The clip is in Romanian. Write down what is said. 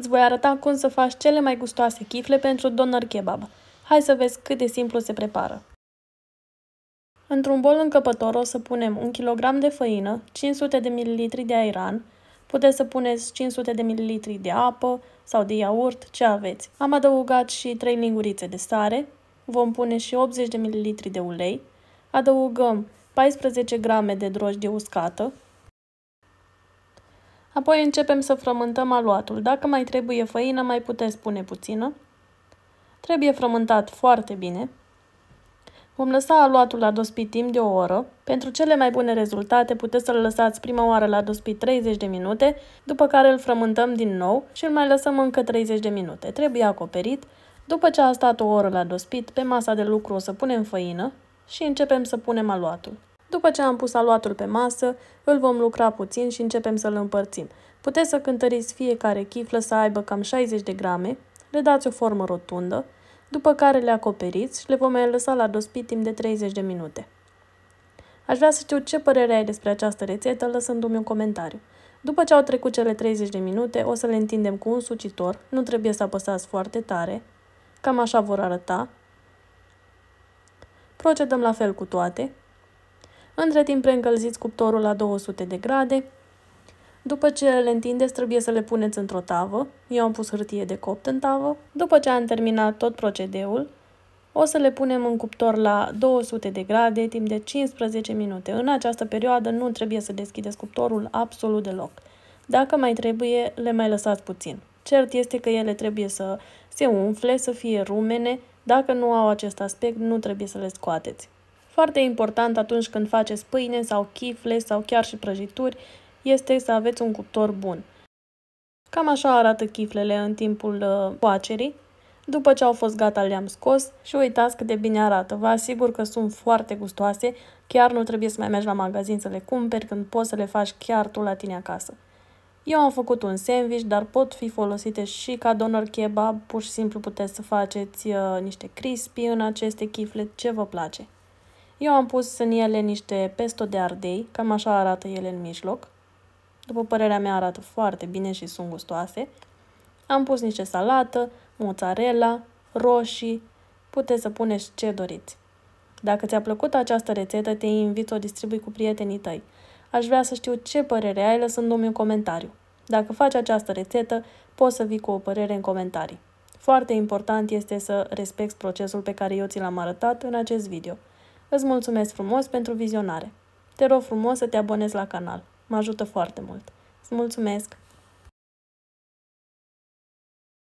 Îți voi arăta cum să faci cele mai gustoase chifle pentru doner kebab. Hai să vezi cât de simplu se prepară. Într-un bol încăpător o să punem 1 kg de făină, 500 de ml de airan, puteți să puneți 500 de ml de apă sau de iaurt, ce aveți. Am adăugat și 3 lingurițe de sare, vom pune și 80 de ml de ulei, adăugăm 14 grame de drojdie uscată, Apoi începem să frământăm aluatul. Dacă mai trebuie făină, mai puteți pune puțină. Trebuie frământat foarte bine. Vom lăsa aluatul la dospit timp de o oră. Pentru cele mai bune rezultate puteți să-l lăsați prima oară la dospit 30 de minute, după care îl frământăm din nou și îl mai lăsăm încă 30 de minute. Trebuie acoperit. După ce a stat o oră la dospit, pe masa de lucru o să punem făină și începem să punem aluatul. După ce am pus aluatul pe masă, îl vom lucra puțin și începem să-l împărțim. Puteți să cântăriți fiecare chiflă să aibă cam 60 de grame, le dați o formă rotundă, după care le acoperiți și le vom mai lăsa la dospit timp de 30 de minute. Aș vrea să știu ce părere ai despre această rețetă lăsându-mi un comentariu. După ce au trecut cele 30 de minute, o să le întindem cu un sucitor, nu trebuie să apăsați foarte tare, cam așa vor arăta. Procedăm la fel cu toate, între timp preîncălziți cuptorul la 200 de grade. După ce le întindeți, trebuie să le puneți într-o tavă. Eu am pus hârtie de copt în tavă. După ce am terminat tot procedeul, o să le punem în cuptor la 200 de grade timp de 15 minute. În această perioadă nu trebuie să deschideți cuptorul absolut deloc. Dacă mai trebuie, le mai lăsați puțin. Cert este că ele trebuie să se umfle, să fie rumene. Dacă nu au acest aspect, nu trebuie să le scoateți. Foarte important atunci când faceți pâine sau chifle sau chiar și prăjituri este să aveți un cuptor bun. Cam așa arată chiflele în timpul uh, coacerii. După ce au fost gata le-am scos și uitați cât de bine arată. Vă asigur că sunt foarte gustoase, chiar nu trebuie să mai mergi la magazin să le cumperi când poți să le faci chiar tu la tine acasă. Eu am făcut un sandwich, dar pot fi folosite și ca doner kebab, pur și simplu puteți să faceți uh, niște crispy în aceste chifle, ce vă place. Eu am pus în ele niște pesto de ardei, cam așa arată ele în mijloc. După părerea mea arată foarte bine și sunt gustoase. Am pus niște salată, mozzarella, roșii, puteți să puneți ce doriți. Dacă ți-a plăcut această rețetă, te invit să o distribui cu prietenii tăi. Aș vrea să știu ce părere ai lăsându-mi un comentariu. Dacă faci această rețetă, poți să vii cu o părere în comentarii. Foarte important este să respecti procesul pe care eu ți l-am arătat în acest video – Îți mulțumesc frumos pentru vizionare. Te rog frumos să te abonezi la canal. Mă ajută foarte mult. Îți mulțumesc!